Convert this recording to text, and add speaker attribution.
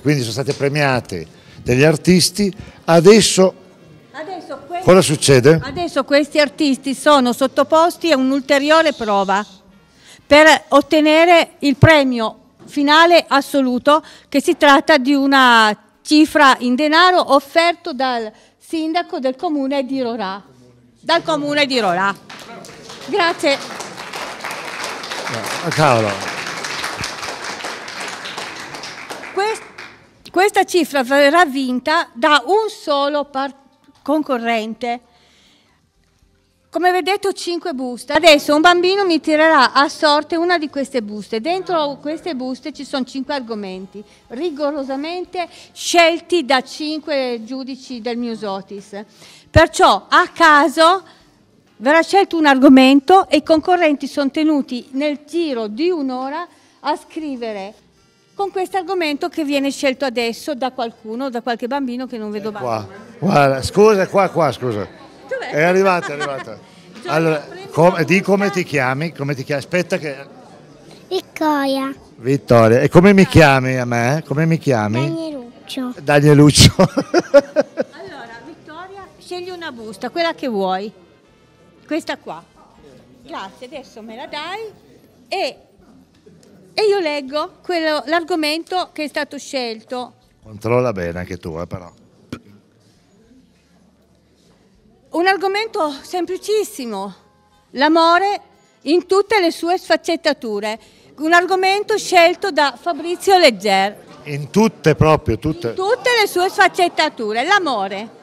Speaker 1: Quindi sono state premiate degli artisti, adesso
Speaker 2: Adesso questi, Cosa succede? Adesso questi artisti sono sottoposti a un'ulteriore prova per ottenere il premio finale assoluto che si tratta di una cifra in denaro offerto dal sindaco del comune di Rorà. Dal comune di Rorà. Grazie.
Speaker 1: Cavolo.
Speaker 2: Questa cifra verrà vinta da un solo concorrente. Come vedete ho 5 buste. Adesso un bambino mi tirerà a sorte una di queste buste. Dentro queste buste ci sono 5 argomenti, rigorosamente scelti da 5 giudici del Musotis. Perciò a caso verrà scelto un argomento e i concorrenti sono tenuti nel giro di un'ora a scrivere con questo argomento che viene scelto adesso da qualcuno, da qualche bambino che non vedo mai. Eh, qua,
Speaker 1: guarda, scusa, qua, qua, scusa. È arrivata, è arrivata. allora, com- di come ti chiami? Come ti chiami? Aspetta che... Vittoria. Vittoria. E come mi chiami a me? Come mi chiami? Danieluccio. Danieluccio.
Speaker 2: allora, Vittoria, scegli una busta, quella che vuoi. Questa qua. Grazie, adesso me la dai e e io leggo quello, l'argomento che è stato scelto.
Speaker 1: Controlla bene anche tu, eh, però.
Speaker 2: Un argomento semplicissimo, l'amore in tutte le sue sfaccettature. Un argomento scelto da Fabrizio Legger.
Speaker 1: In tutte proprio, tutte. In
Speaker 2: tutte le sue sfaccettature, l'amore.